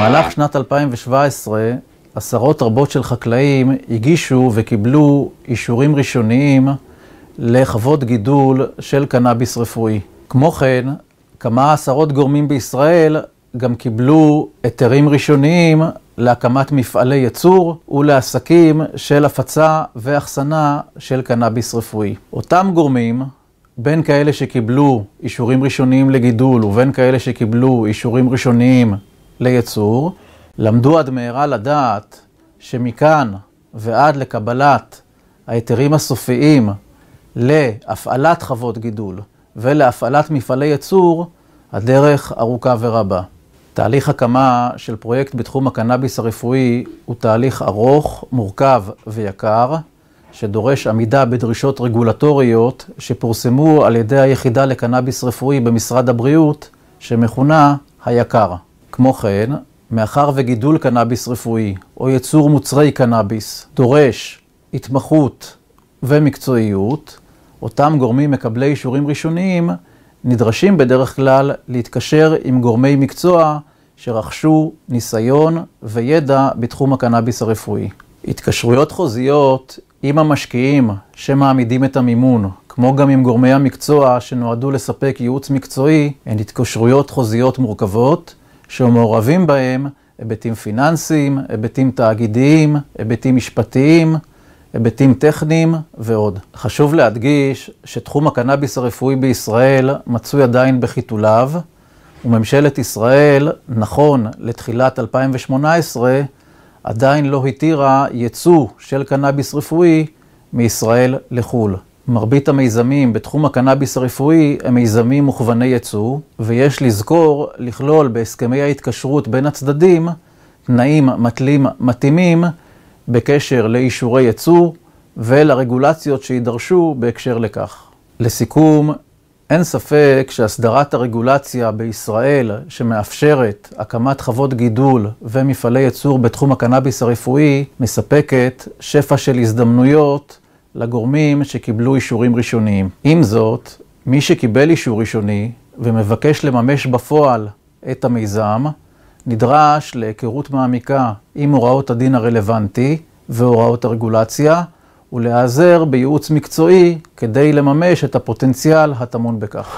במהלך שנת 2017, עשרות רבות של חקלאים הגישו וקיבלו אישורים ראשוניים לחוות גידול של קנאביס רפואי. כמו כן, כמה עשרות גורמים בישראל גם קיבלו היתרים ראשוניים להקמת מפעלי ייצור ולעסקים של הפצה ואחסנה של קנאביס רפואי. אותם גורמים, בין כאלה שקיבלו אישורים ראשוניים לגידול ובין כאלה שקיבלו אישורים ראשוניים ליצור, למדו עד מהרה לדעת שמכאן ועד לקבלת ההיתרים הסופיים להפעלת חוות גידול ולהפעלת מפעלי ייצור, הדרך ארוכה ורבה. תהליך הקמה של פרויקט בתחום הקנאביס הרפואי הוא תהליך ארוך, מורכב ויקר, שדורש עמידה בדרישות רגולטוריות שפורסמו על ידי היחידה לקנאביס רפואי במשרד הבריאות, שמכונה היקר. כמו כן, מאחר וגידול קנאביס רפואי או ייצור מוצרי קנאביס דורש התמחות ומקצועיות, אותם גורמים מקבלי אישורים ראשוניים נדרשים בדרך כלל להתקשר עם גורמי מקצוע שרכשו ניסיון וידע בתחום הקנאביס הרפואי. התקשרויות חוזיות עם המשקיעים שמעמידים את המימון, כמו גם עם גורמי המקצוע שנועדו לספק ייעוץ מקצועי, הן התקשרויות חוזיות מורכבות שמעורבים בהם היבטים פיננסיים, היבטים תאגידיים, היבטים משפטיים, היבטים טכניים ועוד. חשוב להדגיש שתחום הקנאביס הרפואי בישראל מצוי עדיין בחיתוליו, וממשלת ישראל, נכון לתחילת 2018, עדיין לא התירה ייצוא של קנאביס רפואי מישראל לחו"ל. מרבית המיזמים בתחום הקנאביס הרפואי הם מיזמים מוכווני ייצוא, ויש לזכור לכלול בהסכמי ההתקשרות בין הצדדים תנאים מתלים מתאימים בקשר לאישורי ייצוא ולרגולציות שיידרשו בהקשר לכך. לסיכום, אין ספק שהסדרת הרגולציה בישראל שמאפשרת הקמת חוות גידול ומפעלי ייצור בתחום הקנאביס הרפואי מספקת שפע של הזדמנויות לגורמים שקיבלו אישורים ראשוניים. עם זאת, מי שקיבל אישור ראשוני ומבקש לממש בפועל את המיזם, נדרש להיכרות מעמיקה עם הוראות הדין הרלוונטי והוראות הרגולציה, ולהיעזר בייעוץ מקצועי כדי לממש את הפוטנציאל הטמון בכך.